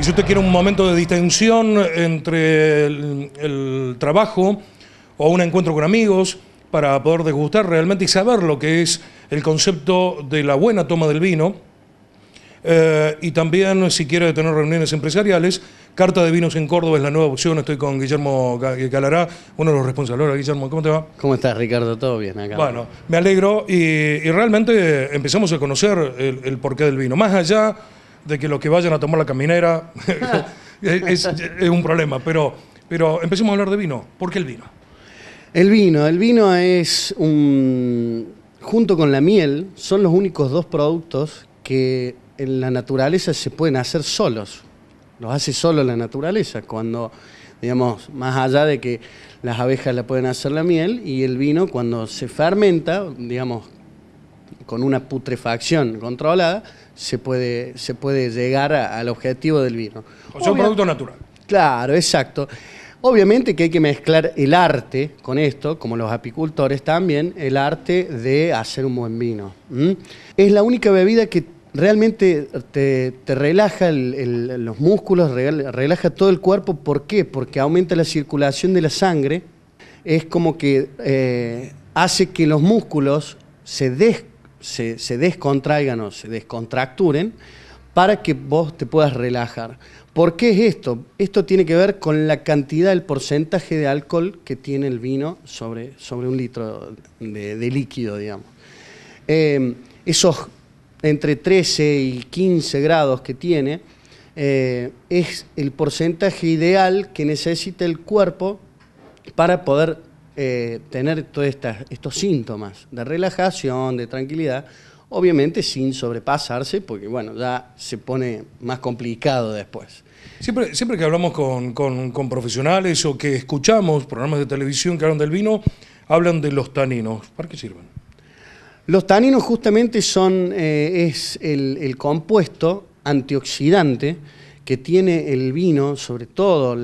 y si usted quiere un momento de distensión entre el, trabajo o un encuentro con amigos, para poder degustar realmente y saber lo que es el concepto de la buena toma del vino. Eh, y también, si quiere tener reuniones empresariales, Carta de Vinos en Córdoba es la nueva opción. Estoy con Guillermo Calará, uno de los responsables. Hola, Guillermo, ¿cómo te va? ¿Cómo estás, Ricardo? ¿Todo bien acá? Bueno, me alegro y, realmente empezamos a conocer el, el porqué del vino. Más allá de que los que vayan a tomar la caminera es, un problema. Pero, pero empecemos a hablar de vino. ¿Por qué el vino? El vino. El vino es un. Junto con la miel, son los únicos dos productos que en la naturaleza se pueden hacer solos. Los hace solo la naturaleza. Cuando, digamos, más allá de que las abejas la pueden hacer la miel y el vino, cuando se fermenta, digamos, con una putrefacción controlada, se puede, se puede llegar al objetivo del vino. O sea, un producto natural. Claro, exacto. Obviamente que hay que mezclar el arte con esto, como los apicultores también, el arte de hacer un buen vino. Es la única bebida que realmente te, relaja los músculos, relaja todo el cuerpo. ¿Por qué? Porque aumenta la circulación de la sangre. Es como que eh, hace que los músculos se des se, descontraigan o se descontracturen para que vos te puedas relajar. ¿Por qué es esto? Esto tiene que ver con la cantidad, el porcentaje de alcohol que tiene el vino sobre, sobre un litro de, líquido, digamos. Em, esos entre 13 y 15 grados que tiene eh, es el porcentaje ideal que necesita el cuerpo para poder eh, tener todos estos síntomas de relajación, de tranquilidad, obviamente sin sobrepasarse, porque bueno, ya se pone más complicado después. Siempre, siempre que hablamos con, profesionales o que escuchamos programas de televisión que hablan del vino, hablan de los taninos. ¿Para qué sirven? Los taninos justamente son eh, es el compuesto antioxidante que tiene el vino, sobre todo,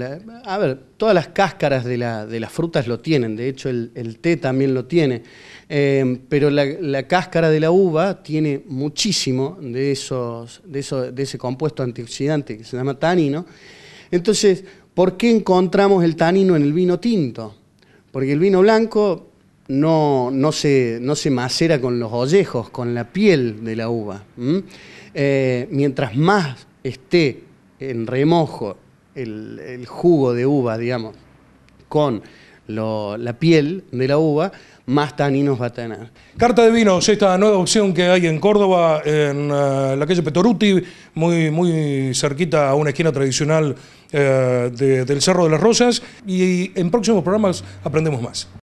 a ver, todas las cáscaras de, las frutas lo tienen, de hecho el, té también lo tiene, em, pero la, cáscara de la uva tiene muchísimo de, esos, de, de ese compuesto antioxidante que se llama tanino. Entonces, ¿por qué encontramos el tanino en el vino tinto? Porque el vino blanco no, se, no se macera con los ollejos, con la piel de la uva. Eh, mientras más esté en remojo el, jugo de uva, digamos, con la piel de la uva, más taninos va a tener. Carta de vinos, esta nueva opción que hay en Córdoba, en eh, la calle Petoruti, muy, muy cerquita a una esquina tradicional eh, del Cerro de las Rosas, y en próximos programas aprendemos más.